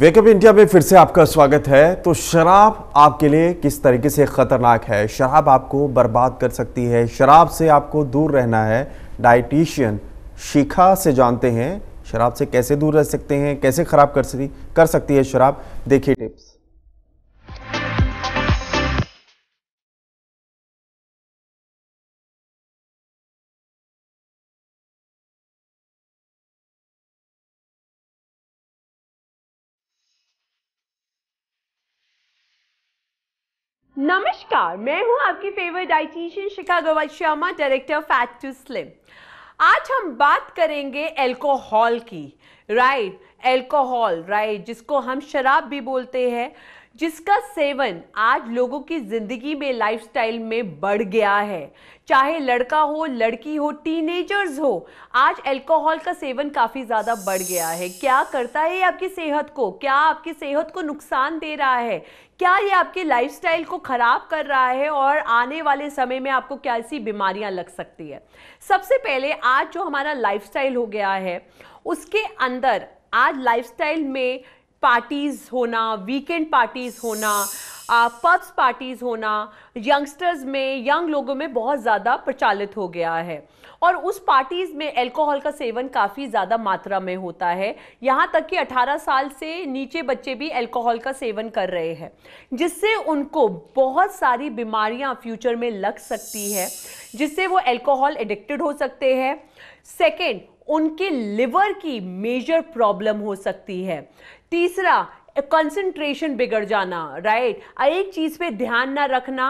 wake up India में फिर से आपका स्वागत है तो शराब आपके लिए किस तरीके से ख़तरनाक है शराब आपको बर्बाद कर सकती है शराब से आपको दूर रहना है डाइटिशियन शिखा से जानते हैं शराब से कैसे दूर रह सकते हैं कैसे ख़राब कर सकती कर सकती है शराब देखिए टिप्स नमस्कार मैं हूं आपकी फेवरेट डाइटिशियन शिखा गवा Sharma director fat to slim आज हम बात करेंगे एल्कोहल की राइट एल्कोहल राइट जिसको हम शराब भी बोलते हैं जिसका सेवन आज लोगों की ज़िंदगी में लाइफस्टाइल में बढ़ गया है चाहे लड़का हो लड़की हो टीनेजर्स हो आज अल्कोहल का सेवन काफ़ी ज़्यादा बढ़ गया है क्या करता है ये आपकी सेहत को क्या आपकी सेहत को नुकसान दे रहा है क्या ये आपकी लाइफस्टाइल को ख़राब कर रहा है और आने वाले समय में आपको क्या ऐसी बीमारियां लग सकती है सबसे पहले आज जो हमारा लाइफ हो गया है उसके अंदर आज लाइफस्टाइल में पार्टीज़ होना वीकेंड पार्टीज़ होना पब्स पार्टीज़ होना यंगस्टर्स में यंग लोगों में बहुत ज़्यादा प्रचालित हो गया है और उस पार्टीज़ में अल्कोहल का सेवन काफ़ी ज़्यादा मात्रा में होता है यहाँ तक कि 18 साल से नीचे बच्चे भी अल्कोहल का सेवन कर रहे हैं जिससे उनको बहुत सारी बीमारियाँ फ्यूचर में लग सकती है जिससे वो अल्कोहल एडिक्टेड हो सकते हैं सेकेंड उनके लिवर की मेजर प्रॉब्लम हो सकती है तीसरा कंसंट्रेशन बिगड़ जाना राइट एक चीज़ पे ध्यान ना रखना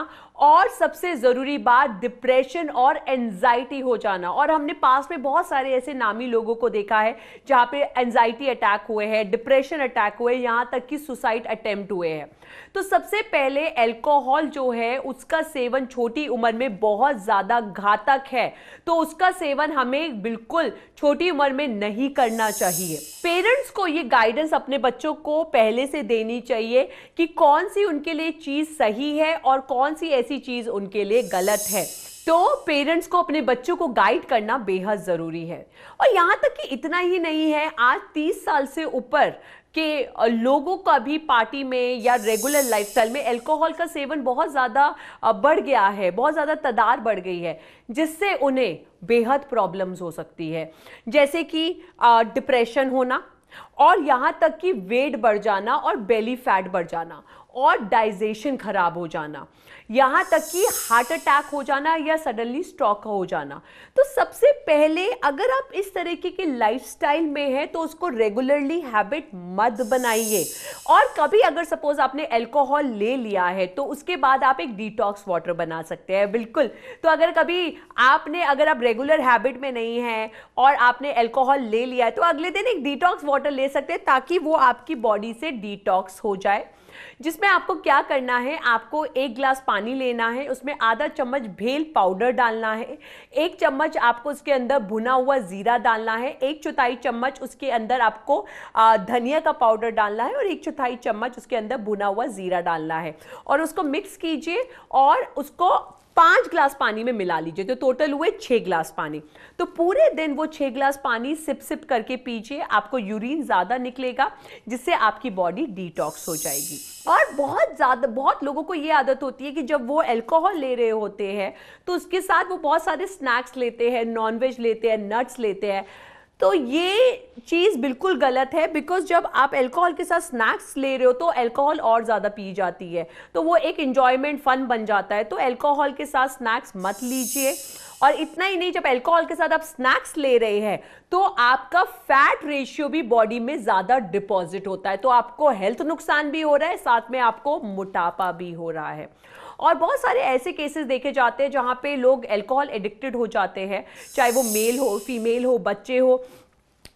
और सबसे ज़रूरी बात डिप्रेशन और एनजाइटी हो जाना और हमने पास में बहुत सारे ऐसे नामी लोगों को देखा है जहाँ पे एनजाइटी अटैक हुए हैं डिप्रेशन अटैक हुए यहाँ तक कि सुसाइड अटेम्प्ट हुए हैं तो सबसे पहले अल्कोहल जो है उसका सेवन छोटी उम्र में बहुत ज़्यादा घातक है तो उसका सेवन हमें बिल्कुल छोटी उम्र में नहीं करना चाहिए पेरेंट्स को ये गाइडेंस अपने बच्चों को पहले से देनी चाहिए कि कौन सी उनके लिए चीज़ सही है और कौन सी ऐसी चीज़ उनके लिए गलत है तो पेरेंट्स को अपने बच्चों को गाइड करना बेहद ज़रूरी है और यहाँ तक कि इतना ही नहीं है आज 30 साल से ऊपर के लोगों का भी पार्टी में या रेगुलर लाइफस्टाइल में अल्कोहल का सेवन बहुत ज़्यादा बढ़ गया है बहुत ज़्यादा तदार बढ़ गई है जिससे उन्हें बेहद प्रॉब्लम्स हो सकती है जैसे कि डिप्रेशन होना और यहाँ तक कि वेट बढ़ जाना और बेली फैट बढ़ जाना और डाइजेशन खराब हो जाना यहाँ तक कि हार्ट अटैक हो जाना या सडनली स्ट्रोक हो जाना तो सबसे पहले अगर आप इस तरीके के लाइफस्टाइल में हैं तो उसको रेगुलरली हैबिट मत बनाइए और कभी अगर सपोज आपने एल्कोहल ले लिया है तो उसके बाद आप एक डिटॉक्स वाटर बना सकते हैं बिल्कुल तो अगर कभी आपने अगर आप रेगुलर हैबिट में नहीं है और आपने एल्कोहल ले लिया है तो अगले दिन एक डिटॉक्स वाटर ले सकते हैं ताकि वो आपकी बॉडी से डिटॉक्स हो जाए जिसमें आपको क्या करना है आपको एक ग्लास पानी लेना है उसमें आधा चम्मच भेल पाउडर डालना है एक चम्मच आपको उसके अंदर भुना हुआ ज़ीरा डालना है एक चौथाई चम्मच उसके अंदर आपको धनिया का पाउडर डालना है और एक चौथाई चम्मच उसके अंदर भुना हुआ ज़ीरा डालना है और उसको मिक्स कीजिए और उसको पाँच ग्लास पानी में मिला लीजिए तो टोटल हुए छः ग्लास पानी तो पूरे दिन वो छः ग्लास पानी सिप सिप करके पीजिए आपको यूरिन ज़्यादा निकलेगा जिससे आपकी बॉडी डिटॉक्स हो जाएगी और बहुत ज़्यादा बहुत लोगों को ये आदत होती है कि जब वो अल्कोहल ले रहे होते हैं तो उसके साथ वो बहुत सारे स्नैक्स लेते हैं नॉनवेज लेते हैं नट्स लेते हैं तो ये चीज़ बिल्कुल गलत है बिकॉज जब आप एल्कोहल के साथ स्नैक्स ले रहे हो तो एल्कोहल और ज़्यादा पी जाती है तो वो एक इंजॉयमेंट फन बन जाता है तो एल्कोहल के साथ स्नैक्स मत लीजिए और इतना ही नहीं जब एल्कोहल के साथ आप स्नैक्स ले रहे हैं तो आपका फैट रेशियो भी बॉडी में ज़्यादा डिपॉजिट होता है तो आपको हेल्थ नुकसान भी हो रहा है साथ में आपको मोटापा भी हो रहा है और बहुत सारे ऐसे केसेस देखे जाते हैं जहाँ पे लोग एल्कोहल एडिक्टेड हो जाते हैं चाहे वो मेल हो फीमेल हो बच्चे हो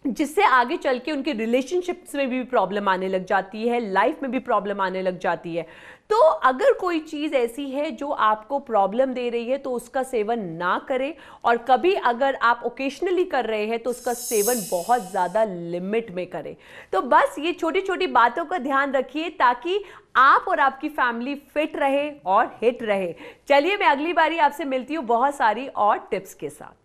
जिससे आगे चल के उनके रिलेशनशिप्स में भी प्रॉब्लम आने लग जाती है लाइफ में भी प्रॉब्लम आने लग जाती है तो अगर कोई चीज़ ऐसी है जो आपको प्रॉब्लम दे रही है तो उसका सेवन ना करें और कभी अगर आप ओकेशनली कर रहे हैं तो उसका सेवन बहुत ज़्यादा लिमिट में करें तो बस ये छोटी छोटी बातों का ध्यान रखिए ताकि आप और आपकी फैमिली फिट रहे और हिट रहे चलिए मैं अगली बारी आपसे मिलती हूँ बहुत सारी और टिप्स के साथ